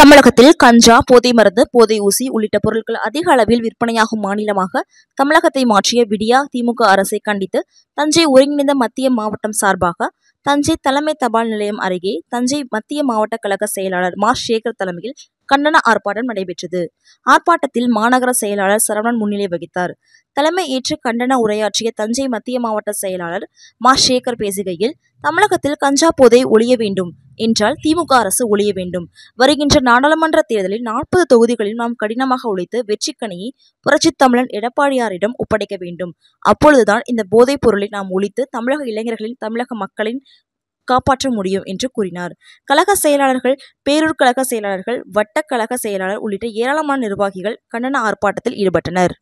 தமிழகத்தில் கஞ்சா போதை மருந்து போதை ஊசி உள்ளிட்ட பொருட்கள் அதிக அளவில் விற்பனையாகும் மாநிலமாக தமிழகத்தை மாற்றிய விடியா திமுக அரசை கண்டித்து தஞ்சை ஒருங்கிணைந்த மத்திய மாவட்டம் சார்பாக தஞ்சை தலைமை தபால் நிலையம் அருகே தஞ்சை மத்திய மாவட்ட கழக செயலாளர் மா சேகர் தலைமையில் கண்டன ஆர்ப்பாட்டம் நடைபெற்றது ஆர்ப்பாட்டத்தில் மாநகர செயலாளர் சரவணன் முன்னிலை வகித்தார் தலைமை ஏற்று கண்டன உரையாற்றிய தஞ்சை மத்திய மாவட்ட செயலாளர் மா சேகர் பேசுகையில் தமிழகத்தில் கஞ்சா போதை ஒழிய வேண்டும் என்றால் திமுக அரசு ஒழிய வேண்டும் வருகின்ற நாடாளுமன்ற தேர்தலில் நாற்பது தொகுதிகளில் நாம் கடினமாக உழைத்து கணியை புரட்சி தமிழன் எடப்பாடியாரிடம் ஒப்படைக்க வேண்டும் அப்பொழுதுதான் இந்த போதைப் பொருளை நாம் ஒழித்து தமிழக இளைஞர்களின் தமிழக மக்களின் காப்பாற்ற முடியும் என்று கூறினார் கழக செயலாளர்கள் பேரூர் கழக செயலாளர்கள் வட்டக்கழக செயலாளர் உள்ளிட்ட ஏராளமான நிர்வாகிகள் கண்டன ஆர்ப்பாட்டத்தில் ஈடுபட்டனர்